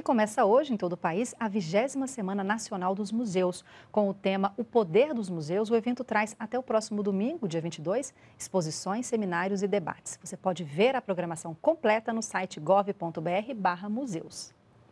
E começa hoje, em todo o país, a vigésima Semana Nacional dos Museus. Com o tema O Poder dos Museus, o evento traz até o próximo domingo, dia 22, exposições, seminários e debates. Você pode ver a programação completa no site gov.br/museus.